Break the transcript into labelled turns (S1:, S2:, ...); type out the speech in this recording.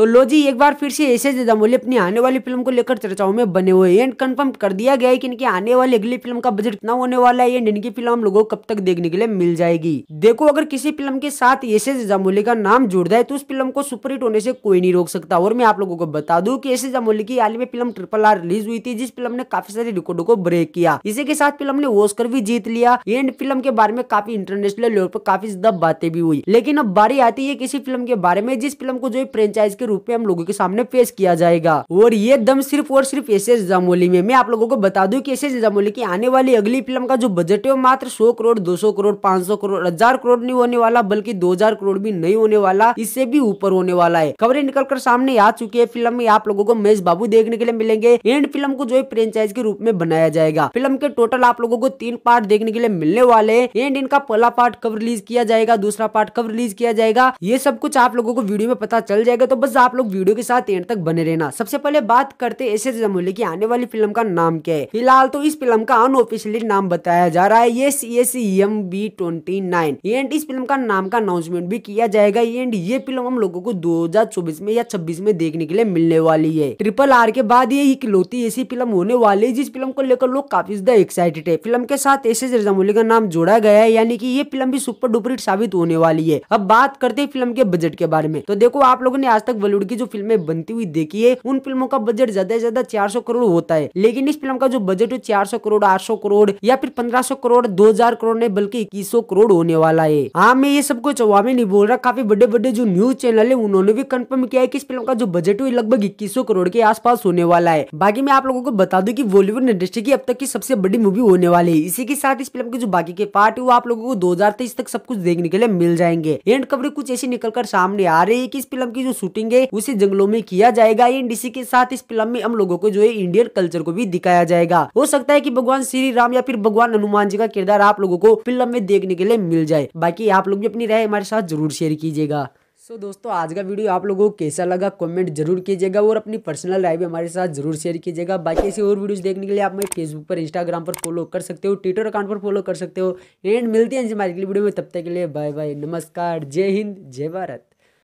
S1: तो लो जी एक बार फिर से ऐसे ज़्यादा अपनी आने वाली फिल्म को लेकर चर्चाओं में बने हुए एंड कंफर्म कर दिया गया है कि इनकी आने वाली अगली फिल्म का बजट कितना होने वाला है एंड इनकी फिल्म लोगों को कब तक देखने के लिए मिल जाएगी देखो अगर किसी फिल्म के साथ ऐसे जमोली का नाम जुड़ जाए तो उस फिल्म को सुपरहिट होने से कोई नहीं रोक सकता और मैं आप लोगों को बता दू की ऐसे जामोली की हाल में फिल्म ट्रिपल आर रिलीज हुई थी जिस फिल्म ने काफी सारे रिकॉर्डो को ब्रेक किया इसी के साथ फिल्म ने ओस्कर भी जीत लिया एंड फिल्म के बारे में काफी इंटरनेशनल लेवल पर काफी ज्यादा बातें भी हुई लेकिन अब बारी आती है किसी फिल्म के बारे में जिस फिल्म को जो फ्रेंचाइज के रूप में हम लोगों के सामने पेश किया जाएगा और ये दम सिर्फ और सिर्फ एस एस जामोली में मैं आप लोगों को बता दूं कि एस एस जामोली की आने वाली अगली फिल्म का जो बजट है वो मात्र सौ करोड़ दो सौ करोड़ पांच सौ करोड़ हजार करोड़ नहीं होने वाला बल्कि दो हजार करोड़ भी नहीं होने वाला इससे भी ऊपर होने वाला है खबरें निकल कर सामने आ चुकी है फिल्म में आप लोगों को महेश बाबू देखने के लिए मिलेंगे एंड फिल्म को जो है फ्रेंचाइज के रूप में बनाया जाएगा फिल्म के टोटल आप लोगों को तीन पार्ट देखने के लिए मिलने वाले हैं एंड इनका पहला पार्ट कब रिलीज किया जाएगा दूसरा पार्ट कब रिलीज किया जाएगा ये सब कुछ आप लोगों को वीडियो में पता चल जाएगा तो बस बस आप लोग वीडियो के साथ एंड तक बने रहना सबसे पहले बात करते एस जमूले की आने वाली फिल्म का नाम क्या है फिलहाल तो इस फिल्म का अनऑफिशियली नाम बताया जा रहा है ये C S M B twenty nine and इस फिल्म का नाम का अनाउंसमेंट भी किया जाएगा एंड ये फिल्म हम लोगों को 2024 में या 26 में देखने के लिए मिलने वाली है ट्रिपल आर के बाद ये इकलौती ऐसी फिल्म होने वाली है जिस फिल्म को लेकर लोग काफी ज्यादा एक्साइटेड है फिल्म के साथ एस जमूले का नाम जोड़ा गया है यानी कि ये फिल्म भी सुपर डुपर हिट साबित होने वाली है अब बात करते हैं फिल्म के बजट के बारे में तो देखो आप लोगों ने आज तक बॉलीवुड की जो फिल्में बनती हुई देखी है उन फिल्मों का बजट ज्यादा से ज्यादा चार करोड़ होता है लेकिन इस फिल्म का जो बजट है चार करोड़ आठ करोड़ या फिर पंद्रह करोड़ दो करोड़ ने बल्कि इक्कीस करोड़ होने वाला है हाँ मैं ये सब कुछ अवामी नहीं बोल रहा काफी बड़े बड़े जो न्यूज चैनल है उन्होंने भी कन्फर्म किया है कि इस फिल्म का जो बजट है लगभग इक्कीस करोड़ के आस होने वाला है बाकी मैं आप लोगों को बता दू की बॉलीवुड इंडस्ट्री की अब तक की सबसे बड़ी मूवी होने वाली है इसी के साथ इस फिल्म के जो बाकी के पार्ट है वो आप लोगों को दो तक सब कुछ देखने के लिए मिल जाएंगे एंड कवरेज कुछ ऐसी निकलकर सामने आ रही है की इस फिल्म की जो शूटिंग करेंगे उसे जंगलों में किया जाएगा एनडीसी के साथ इस फिल्म में हम लोगो को जो है इंडियन कल्चर को भी दिखाया जाएगा हो सकता है की भगवान श्री राम या फिर भगवान हनुमान जी का किरदार आप लोगों को फिल्म में देखने के लिए मिल जाए बाकी आप लोग भी अपनी राय हमारे साथ जरूर शेयर कीजिएगा तो दोस्तों आज का वीडियो आप लोगों को कैसा लगा कमेंट जरूर कीजिएगा और अपनी पर्सनल राय भी हमारे साथ जरूर शेयर कीजिएगा बाकी ऐसे और वीडियोस देखने के लिए आप हमें फेसबुक पर इंस्टाग्राम पर फॉलो कर सकते हो ट्विटर अकाउंट पर फॉलो कर सकते हो एंड मिलते हैं जी हमारी वीडियो में तब तक के लिए बाय बाय नमस्कार जय हिंद जय भारत